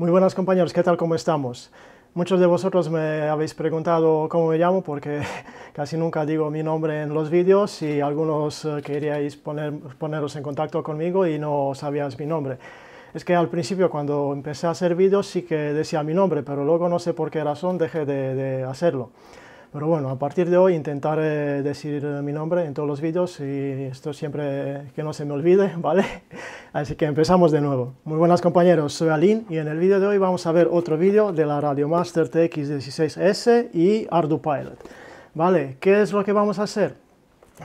Muy buenas compañeros, ¿qué tal? ¿Cómo estamos? Muchos de vosotros me habéis preguntado cómo me llamo porque casi nunca digo mi nombre en los vídeos y algunos eh, queríais poneros en contacto conmigo y no sabías mi nombre. Es que al principio cuando empecé a hacer vídeos sí que decía mi nombre, pero luego no sé por qué razón dejé de hacerlo. Pero bueno, a partir de hoy intentaré eh, decir eh, mi nombre en todos los vídeos y esto siempre que no se me olvide, ¿vale? Así que empezamos de nuevo. Muy buenas compañeros, soy Alin y en el vídeo de hoy vamos a ver otro vídeo de la Radiomaster TX16S y ardupilot ¿Vale? ¿Qué es lo que vamos a hacer?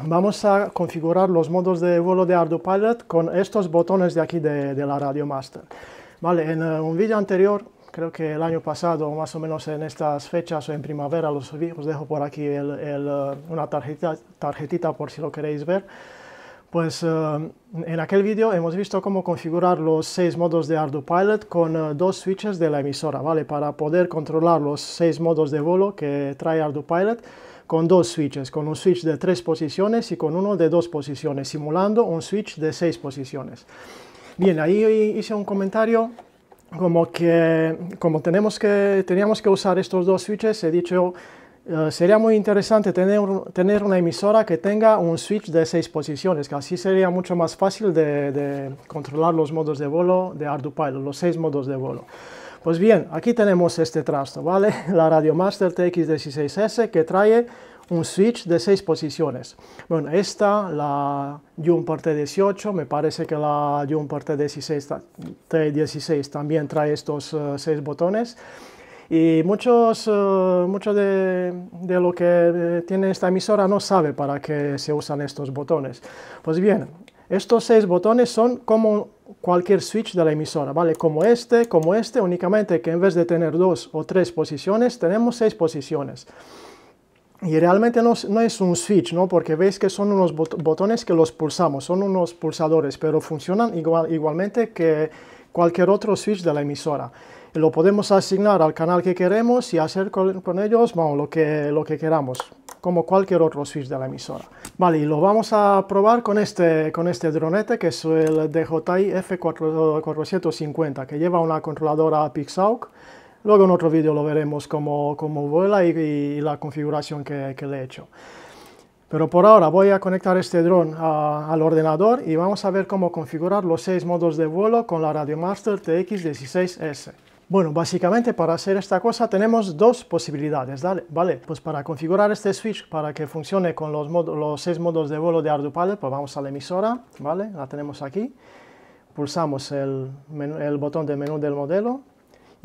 Vamos a configurar los modos de vuelo de ardupilot con estos botones de aquí de, la la master Vale, en eh, un vídeo anterior creo que el año pasado, más o menos en estas fechas o en primavera, los subí. Os dejo por aquí eh, una tarjetita, por si lo queréis ver. Pues eh, en aquel vídeo hemos visto cómo configurar los seis modos de ArduPilot con eh, dos switches de la emisora, ¿vale? Para poder controlar los seis modos de vuelo que trae ArduPilot con dos switches, con un switch de tres posiciones y con uno de dos posiciones, simulando un switch de seis posiciones. Bien, ahí hice un comentario como que como tenemos que, teníamos que usar estos dos switches, he dicho, eh, sería muy interesante tener, tener una emisora que tenga un switch de seis posiciones, que así sería mucho más fácil de, de controlar los modos de vuelo de Ardupilot, los seis modos de vuelo. Pues bien, aquí tenemos este trasto, ¿vale? La Radio Master TX16S que trae un switch de seis posiciones. Bueno, esta, la Jumper T18, me parece que la Jumper T16, 16 también trae estos eh, seis botones. Y muchos, eh, de, de, lo que eh, tiene esta emisora no sabe para qué se usan estos botones. Pues bien, estos seis botones son como cualquier switch de la emisora, ¿vale? Como este, como este, únicamente que en vez de tener dos o tres posiciones, tenemos seis posiciones. Y realmente no, es un switch, ¿no? Porque veis que son unos botones que los pulsamos, son unos pulsadores, pero funcionan igual, igualmente que cualquier otro switch de la emisora. Lo podemos asignar al canal que queremos y hacer con, ellos lo, que, lo que queramos, como cualquier otro switch de la emisora. Vale, y lo vamos a probar con este, con este dronete, que es el DJI F450, que lleva una controladora Pixhawk. Luego en otro vídeo lo veremos cómo, vuela y, la configuración que, le he hecho. Pero por ahora voy a conectar este dron al ordenador y vamos a ver cómo configurar los seis modos de vuelo con la Radiomaster TX16S. Bueno, básicamente para hacer esta cosa tenemos dos posibilidades, ¿vale? Pues para configurar este switch para que funcione con los, seis modos de vuelo de ArduPilot, pues vamos a la emisora, ¿vale? La tenemos aquí. Pulsamos el botón de menú del modelo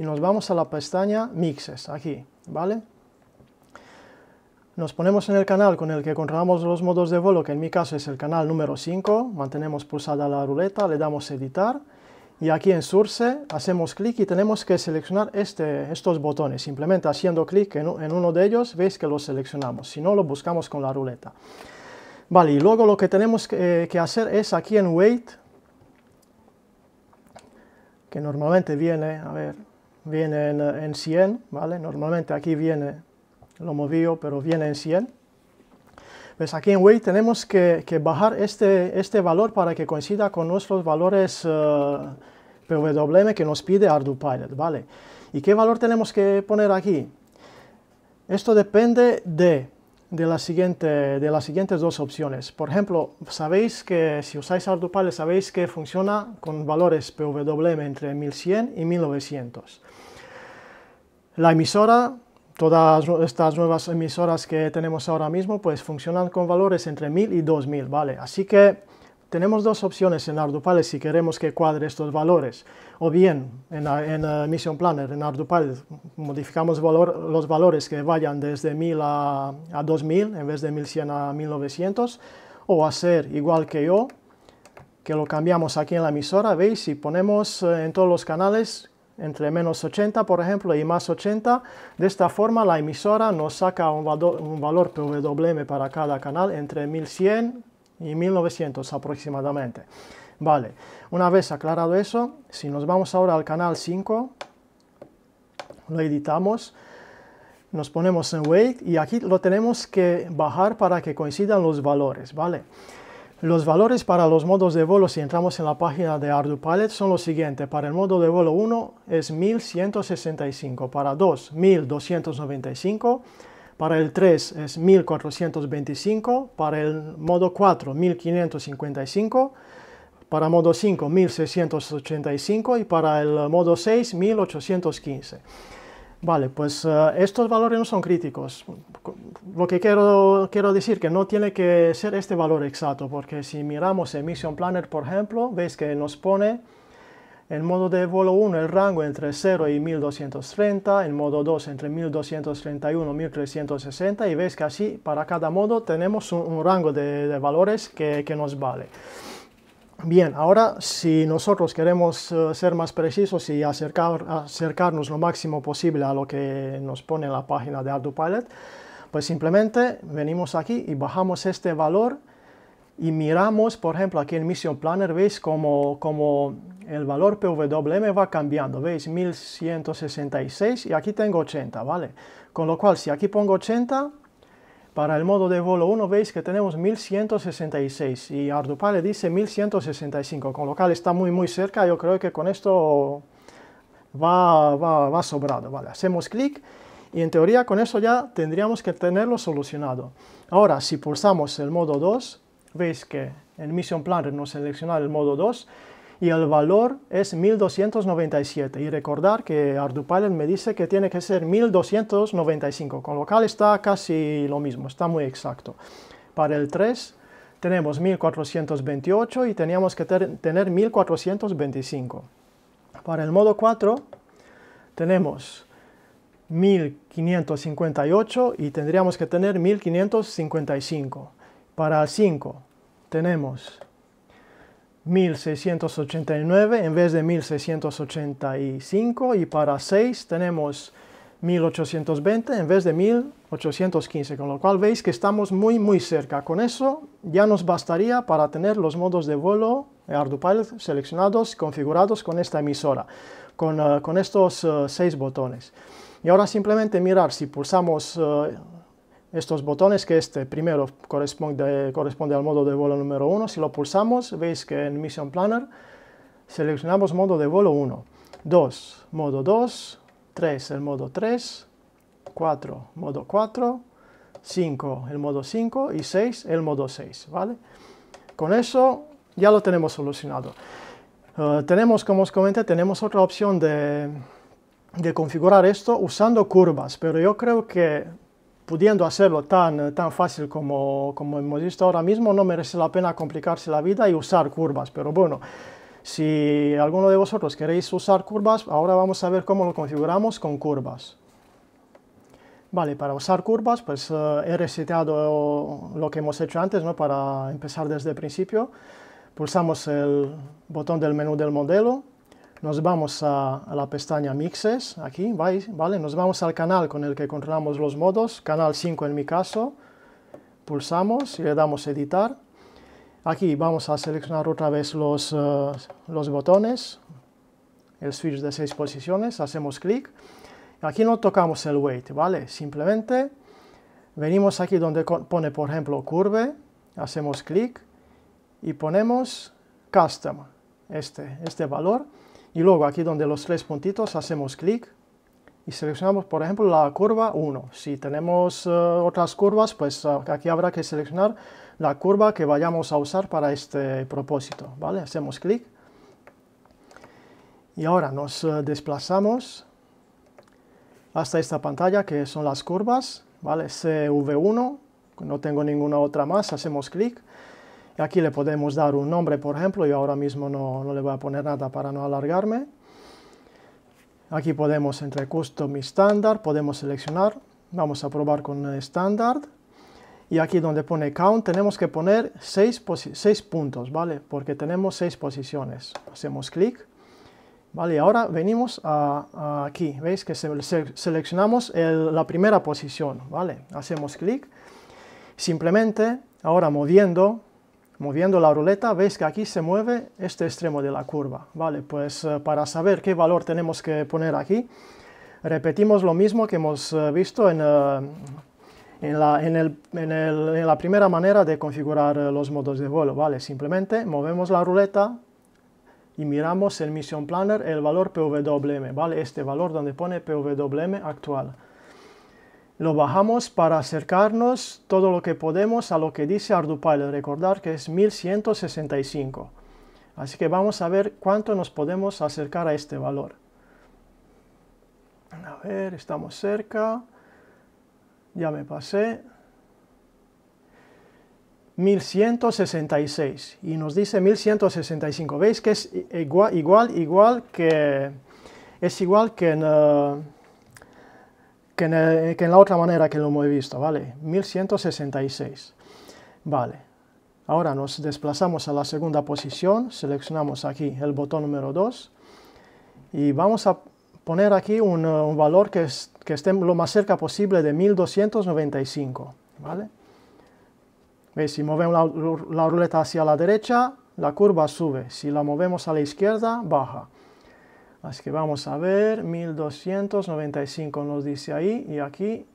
y nos vamos a la pestaña Mixes, aquí, ¿vale? Nos ponemos en el canal con el que controlamos los modos de vuelo, que en mi caso es el canal número 5, mantenemos pulsada la ruleta, le damos editar, y aquí en Source hacemos clic y tenemos que seleccionar este, estos botones. Simplemente haciendo clic en, uno de ellos, veis que lo seleccionamos. Si no, lo buscamos con la ruleta. Vale, y luego lo que tenemos que eh, hacer es aquí en Wait, que normalmente viene, a ver, viene en, 100, eh, ¿vale? Normalmente aquí viene, lo movido, pero viene en 100. Pues aquí en Way tenemos que, bajar este, este valor para que coincida con nuestros valores eh, PWM que nos pide Arduino Pilot, ¿vale? ¿Y qué valor tenemos que poner aquí? Esto depende de de, la siguiente, de las siguientes dos opciones. Por ejemplo, sabéis que si usáis Ardupal, sabéis que funciona con valores PWM entre 1100 y 1900. La emisora, todas estas nuevas emisoras que tenemos ahora mismo, pues funcionan con valores entre 1000 y 2000, ¿vale? Así que tenemos dos opciones en Ardupal si queremos que cuadre estos valores, o bien en, en Mission Planner, en Ardupal, modificamos los valores que vayan desde 1000 a, 2000 en vez de 1100 a 1900, o hacer igual que yo, que lo cambiamos aquí en la emisora, veis, si ponemos eh, en todos los canales entre menos 80, por ejemplo, y más 80. De esta forma, la emisora nos saca un, un valor PWM para cada canal entre 1100 y 1900 aproximadamente. Vale, una vez aclarado eso, si nos vamos ahora al canal 5, lo editamos, nos ponemos en Wait y aquí lo tenemos que bajar para que coincidan los valores, ¿vale? Los valores para los modos de vuelo, si entramos en la página de Arduino son los siguientes. Para el modo de vuelo 1 es 1165, para 2 1295, para el 3 es 1425, para el modo 4 1555, para modo 5 1685 y para el modo 6 1815. Vale, pues eh, estos valores no son críticos. Lo que quiero, quiero decir que no tiene que ser este valor exacto, porque si miramos Emission Planner, por ejemplo, veis que nos pone en modo de vuelo 1 el rango entre 0 y 1230, en modo 2 entre 1231 y 1360 y ves que así para cada modo tenemos un, rango de, valores que, nos vale. Bien, ahora si nosotros queremos eh, ser más precisos y acercarnos lo máximo posible a lo que nos pone la página de ArduPilot, pues simplemente venimos aquí y bajamos este valor y miramos, por ejemplo, aquí en Mission Planner, veis como, como el valor PWM va cambiando, veis 1166 y aquí tengo 80, ¿vale? Con lo cual, si aquí pongo 80, para el modo de vuelo 1 veis que tenemos 1166 y Ardupilot dice 1165, con lo cual está muy muy cerca, yo creo que con esto va, va, va sobrado, ¿vale? Hacemos clic y en teoría con eso ya tendríamos que tenerlo solucionado. Ahora, si pulsamos el modo 2, Veis que en Mission Planner nos selecciona el modo 2 y el valor es 1297. Y recordar que Ardupilot me dice que tiene que ser 1295, con lo cual está casi lo mismo, está muy exacto. Para el 3 tenemos 1428 y teníamos que tener 1425. Para el modo 4 tenemos 1558 y tendríamos que tener 1555. Para 5 tenemos 1689 en vez de 1685 y para 6 tenemos 1820 en vez de 1815, con lo cual veis que estamos muy muy cerca. Con eso ya nos bastaría para tener los modos de vuelo ArduPilot seleccionados, configurados con esta emisora, con, eh, con estos eh, seis botones. Y ahora simplemente mirar si pulsamos eh, estos botones, que este primero corresponde, corresponde al modo de vuelo número 1. Si lo pulsamos, veis que en Mission Planner seleccionamos modo de vuelo 1, 2, modo 2, 3, el modo 3, 4, modo 4, 5, el modo 5 y 6, el modo 6, ¿vale? Con eso ya lo tenemos solucionado. Eh, tenemos, como os comenté, tenemos otra opción de, de configurar esto usando curvas, pero yo creo que pudiendo hacerlo tan, eh, tan fácil como, hemos visto ahora mismo, no merece la pena complicarse la vida y usar curvas, pero bueno, si alguno de vosotros queréis usar curvas, ahora vamos a ver cómo lo configuramos con curvas. Vale, para usar curvas, pues eh, he reseteado lo que hemos hecho antes, ¿no? Para empezar desde el principio. Pulsamos el botón del menú del modelo nos vamos a, la pestaña Mixes, aquí, ¿vale? Nos vamos al canal con el que controlamos los modos, canal 5 en mi caso, pulsamos y le damos editar. Aquí vamos a seleccionar otra vez los, eh, botones, el switch de 6 posiciones, hacemos clic. Aquí no tocamos el weight, ¿vale? Simplemente venimos aquí donde pone, por ejemplo, curve, hacemos clic y ponemos custom, este, este valor. Y luego aquí donde los tres puntitos hacemos clic y seleccionamos por ejemplo la curva 1. Si tenemos eh, otras curvas, pues eh, aquí habrá que seleccionar la curva que vayamos a usar para este propósito. ¿vale? Hacemos clic y ahora nos eh, desplazamos hasta esta pantalla que son las curvas, ¿vale? CV1, no tengo ninguna otra más, hacemos clic Aquí le podemos dar un nombre, por ejemplo, yo ahora mismo no, le voy a poner nada para no alargarme. Aquí podemos entre Custom y Standard, podemos seleccionar. Vamos a probar con Standard. Y aquí donde pone Count tenemos que poner seis puntos, ¿vale? Porque tenemos seis posiciones. Hacemos clic. Vale, ahora venimos aquí, ¿veis? Que seleccionamos la primera posición, ¿vale? Hacemos clic. Simplemente, ahora moviendo, Moviendo la ruleta veis que aquí se mueve este extremo de la curva. Vale, pues eh, para saber qué valor tenemos que poner aquí, repetimos lo mismo que hemos eh, visto eh, en, la, primera manera de configurar los modos de vuelo. Vale, simplemente movemos la ruleta y miramos en Mission Planner el valor PWM, ¿vale? Este valor donde pone PWM actual. Lo bajamos para acercarnos todo lo que podemos a lo que dice Ardupile. Recordar que es 1165. Así que vamos a ver cuánto nos podemos acercar a este valor. A ver, estamos cerca. Ya me pasé. 1166 y nos dice 1165. ¿Veis que es igual, igual, que... Es igual que en... Eh, que en, la otra manera que lo hemos visto, ¿vale? 1166. Vale. Ahora nos desplazamos a la segunda posición, seleccionamos aquí el botón número 2 y vamos a poner aquí un, eh, valor que, esté lo más cerca posible de 1295, ¿vale? Si movemos la ruleta hacia la derecha, la curva sube. Si la movemos a la izquierda, baja. Así que vamos a ver, 1295 nos dice ahí y aquí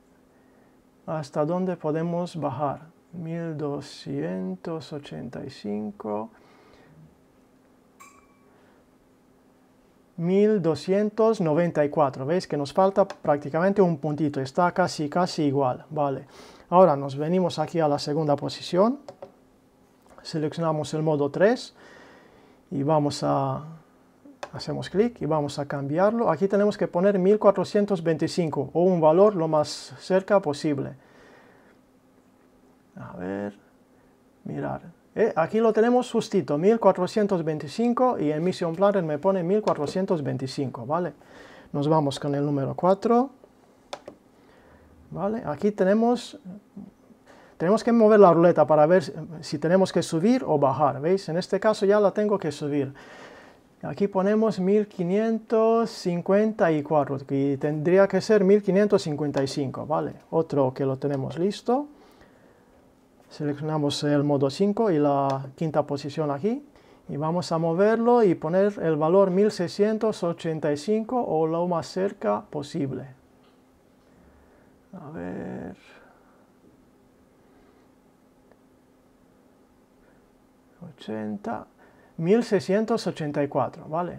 hasta dónde podemos bajar. 1285. 1294, veis que nos falta prácticamente un puntito, está casi casi igual, vale. Ahora nos venimos aquí a la segunda posición, seleccionamos el modo 3 y vamos a hacemos clic y vamos a cambiarlo. Aquí tenemos que poner 1425 o un valor lo más cerca posible. A ver, mirar. Eh, aquí lo tenemos justito, 1425 y en Mission Planner me pone 1425, ¿vale? Nos vamos con el número 4. ¿Vale? Aquí tenemos tenemos que mover la ruleta para ver si tenemos que subir o bajar, ¿veis? En este caso ya la tengo que subir. Aquí ponemos 1554, y tendría que ser 1555, ¿vale? Otro que lo tenemos listo. Seleccionamos el modo 5 y la quinta posición aquí. Y vamos a moverlo y poner el valor 1685 o lo más cerca posible. A ver... 80... 1684, ¿vale?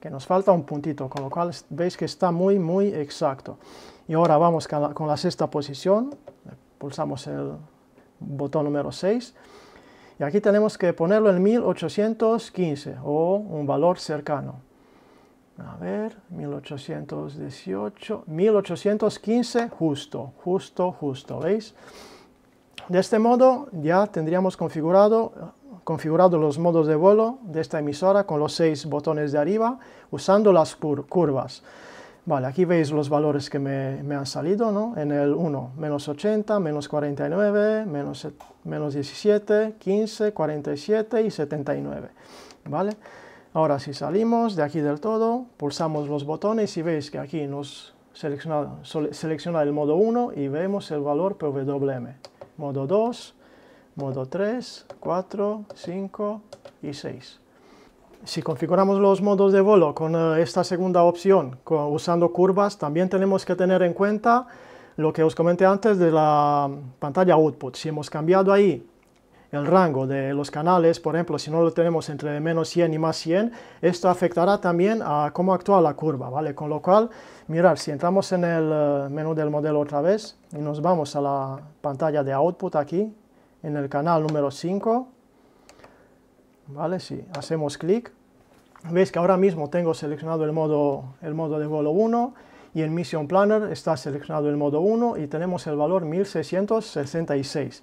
Que nos falta un puntito, con lo cual veis que está muy, muy exacto. Y ahora vamos con la, sexta posición, pulsamos el botón número 6, y aquí tenemos que ponerlo en 1815 o un valor cercano. A ver, 1818, 1815, justo, justo, justo, ¿veis? De este modo ya tendríamos configurado configurado los modos de vuelo de esta emisora con los seis botones de arriba usando las curvas. Vale, aquí veis los valores que me, han salido, ¿no? En el 1, menos 80, menos 49, menos, 17, 15, 47 y 79, ¿vale? Ahora si salimos de aquí del todo, pulsamos los botones y veis que aquí nos selecciona, selecciona el modo 1 y vemos el valor PWM. Modo 2, modo 3, 4, 5 y 6. Si configuramos los modos de vuelo con eh, esta segunda opción, usando curvas, también tenemos que tener en cuenta lo que os comenté antes de la pantalla output. Si hemos cambiado ahí el rango de los canales, por ejemplo, si no lo tenemos entre menos 100 y más 100, esto afectará también a cómo actúa la curva, ¿vale? Con lo cual, mirar, si entramos en el eh, menú del modelo otra vez y nos vamos a la pantalla de output aquí, en el canal número 5. ¿Vale? Si hacemos clic, veis que ahora mismo tengo seleccionado el modo, el modo de vuelo 1 y en Mission Planner está seleccionado el modo 1 y tenemos el valor 1666.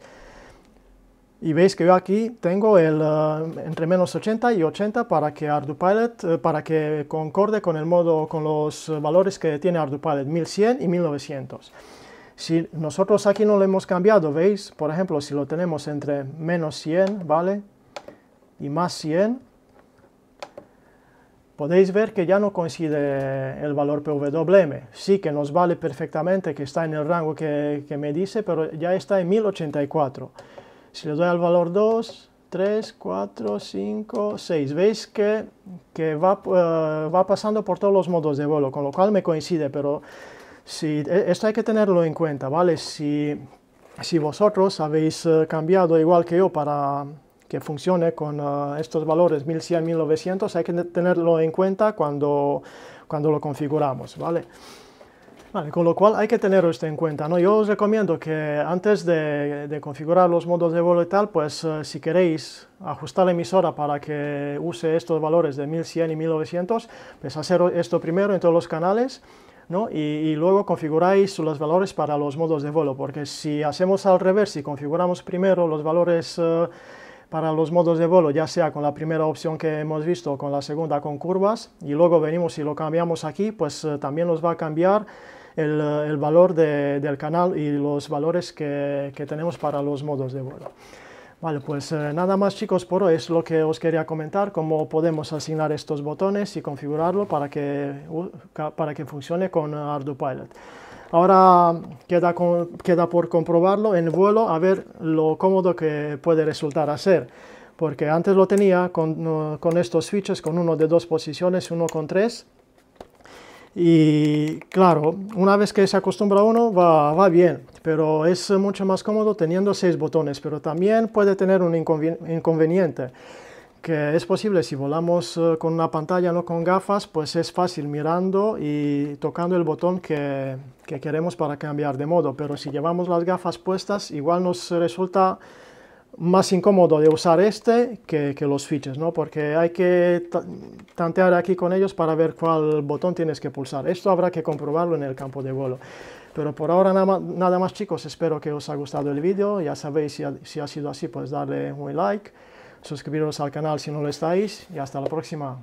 Y veis que yo aquí tengo el eh, entre menos 80 y 80 para que ArduPilot, eh, para que concorde con el modo, con los valores que tiene ArduPilot, 1100 y 1900. Si nosotros aquí no lo hemos cambiado, ¿veis? Por ejemplo, si lo tenemos entre menos 100, ¿vale? Y más 100, podéis ver que ya no coincide el valor PWM. Sí que nos vale perfectamente, que está en el rango que, me dice, pero ya está en 1084. Si le doy al valor 2, 3, 4, 5, 6. Veis que, va, eh, va pasando por todos los modos de vuelo, con lo cual me coincide, pero e, esto hay que tenerlo en cuenta, ¿vale? Si, vosotros habéis eh, cambiado igual que yo para que funcione con eh, estos valores 1100, 1900, hay que tenerlo en cuenta cuando, lo configuramos, ¿vale? Vale, con lo cual hay que tener esto en cuenta. ¿no? Yo os recomiendo que antes de, configurar los modos de vuelo y tal, pues eh, si queréis ajustar la emisora para que use estos valores de 1100 y 1900, pues hacer esto primero en todos los canales y, luego configuráis los valores para los modos de vuelo, porque si hacemos al revés, y configuramos primero los valores eh, para los modos de vuelo, ya sea con la primera opción que hemos visto o con la segunda con curvas, y luego venimos y lo cambiamos aquí, pues eh, también nos va a cambiar el, eh, valor del canal y los valores que tenemos para los modos de vuelo. Vale, pues eh, nada más chicos por hoy es lo que os quería comentar, cómo podemos asignar estos botones y configurarlo para que, para que funcione con ArduPilot. Ahora queda, queda por comprobarlo en vuelo a ver lo cómodo que puede resultar hacer, porque antes lo tenía con, eh, con estos switches, con uno de dos posiciones, uno con tres, y claro, una vez que se acostumbra uno, va, va bien, pero es mucho más cómodo teniendo seis botones, pero también puede tener un inconveniente que es posible si volamos eh, con una pantalla, no con gafas, pues es fácil mirando y tocando el botón que, que queremos para cambiar de modo, pero si llevamos las gafas puestas, igual nos resulta más incómodo de usar este que, que los fiches, ¿no? porque hay que tantear aquí con ellos para ver cuál botón tienes que pulsar. Esto habrá que comprobarlo en el campo de vuelo. Pero por ahora nada más, chicos, espero que os haya gustado el vídeo, ya sabéis si si ha sido así, pues darle un like, suscribiros al canal si no lo estáis y hasta la próxima.